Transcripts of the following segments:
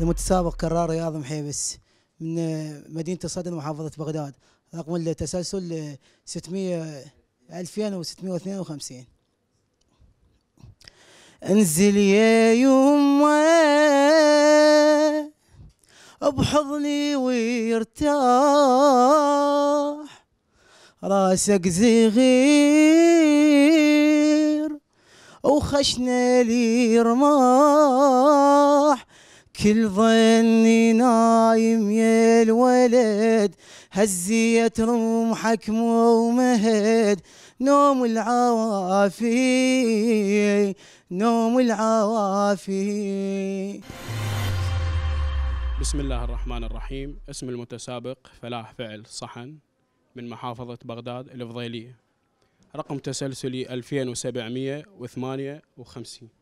المتسابق كرار رياض محيبس من آه، مدينة صدن محافظة بغداد رقم التسلسل 600 آه، 2652 انزل يا يمه آه، بحضني ويرتاح راسك زغير وخشنا لي رماح كل ظني نايم يا الولد هزيت رمحك مو مهد نوم العوافي نوم العوافي بسم الله الرحمن الرحيم اسم المتسابق فلاح فعل صحن من محافظة بغداد الفضيلية رقم تسلسلي 2758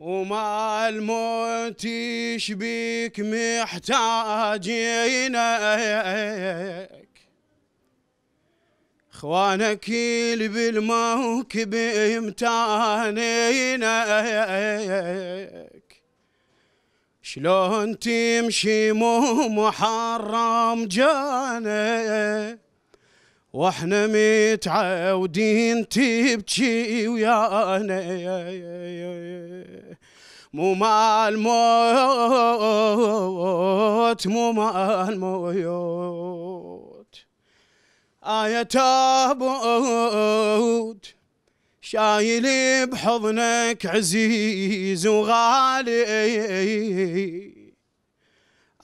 وما الموت يشبيك محتاجينك اخوانك اللي بالموكب يمتانينك شلون تمشي مو محرم جانا واحنا متعودين تبكي ويانا مو مع الموت مو مع الموت آية تابوت شايلي بحضنك عزيز وغالي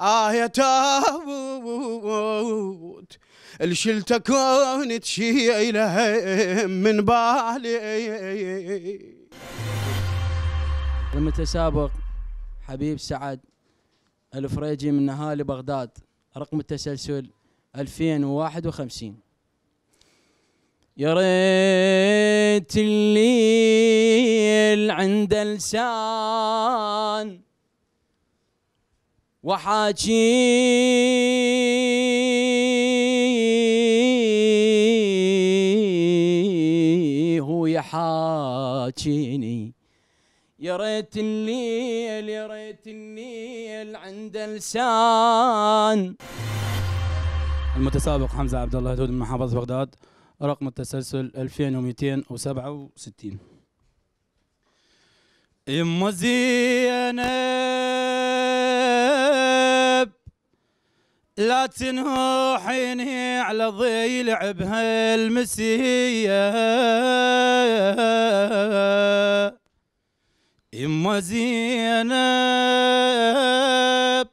آية تابوت الشلت كنت شيله من بالي المتسابق حبيب سعد الفريجي من أهالي بغداد رقم التسلسل 2051 يا ريت الليل عند لسان وحاجي هو يحاجيني يا ريت النيل يا ريت النيل عند لسان المتسابق حمزه عبد الله هدود من محافظه بغداد رقم التسلسل 2267 يما زينب لا تنهو حيني على ضيل عبها المسيه يما زينب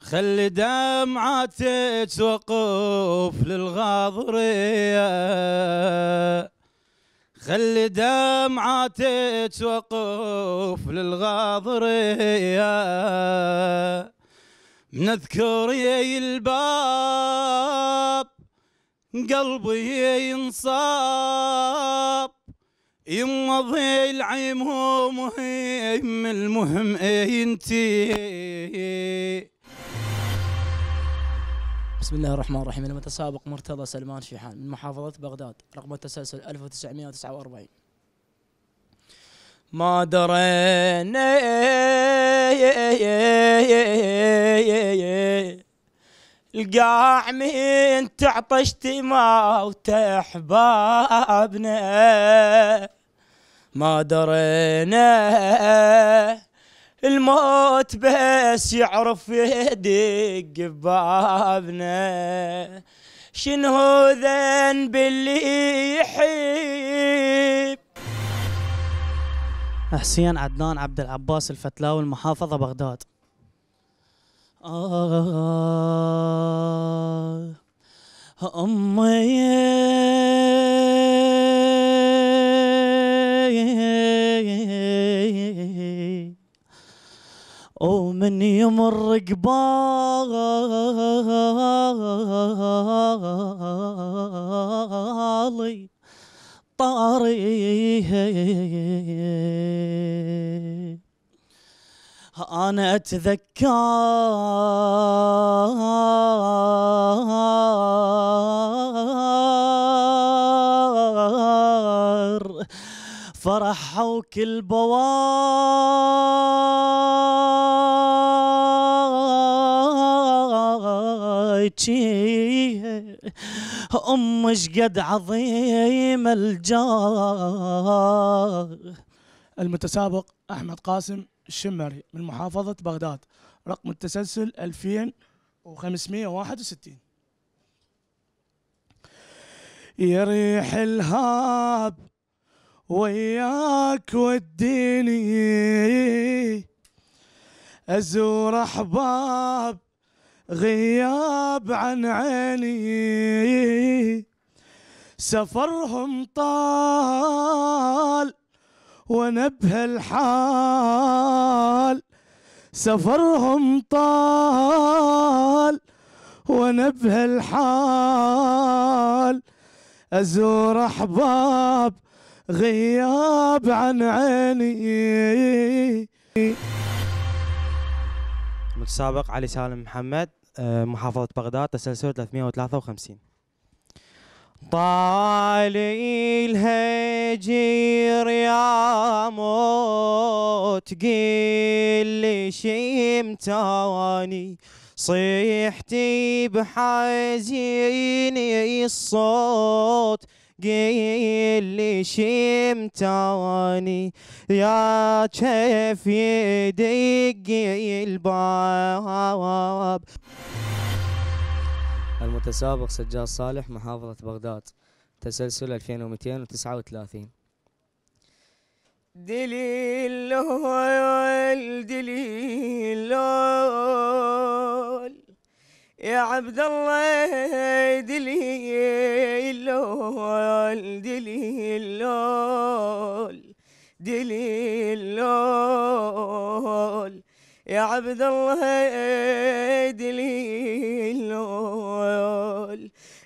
خلي دمعتك توقف للغاضرية خلي دمعتك توقف للغاضرية نذكر يا الباب قلبي ينصاب يما العيم هو مهم المهم ينتهي إيه بسم الله الرحمن الرحيم المتسابق مرتضى سلمان شيحان من محافظة بغداد رقم التسلسل 1949 ما درينا القاع من تعطش تموت احبابنا ما درينا الموت بس يعرف يدق بابنا شنو ذنب اللي يحب حسين عدنان عبد العباس الفتلاوي المحافظة بغداد آه أمي ومن يمر قبالي طاريه أنا أتذكر فرحوك البواجي أم شقد عظيم الجار المتسابق أحمد قاسم الشمري من محافظة بغداد رقم التسلسل 2561 يا ريح الهاب وياك وديني أزور أحباب غياب عن عيني سفرهم طال ونبه الحال سفرهم طال ونبه الحال أزور أحباب غياب عن عيني متسابق علي سالم محمد آه، محافظة بغداد تسلسل 353 طال الهجير يا موت قل لي شمتاني صيحتي بحزين الصوت قيل لي شمتاني يا كيف يدق الباب المتسابق سجاد صالح محافظة بغداد تسلسل 2239 دليل دليل يا عبد الله دليل دليل دليل يا عبد الله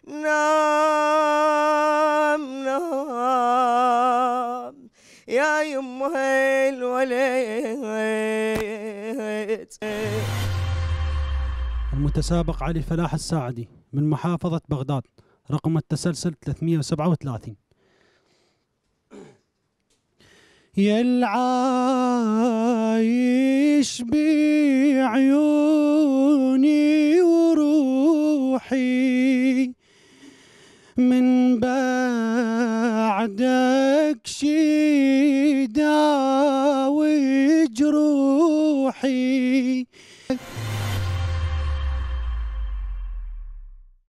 نام نام يا يمها الوليد المتسابق علي فلاح الساعدي من محافظة بغداد رقم التسلسل 337 يا العايش بعيوني وروحي من بعدك شي داوي جروحي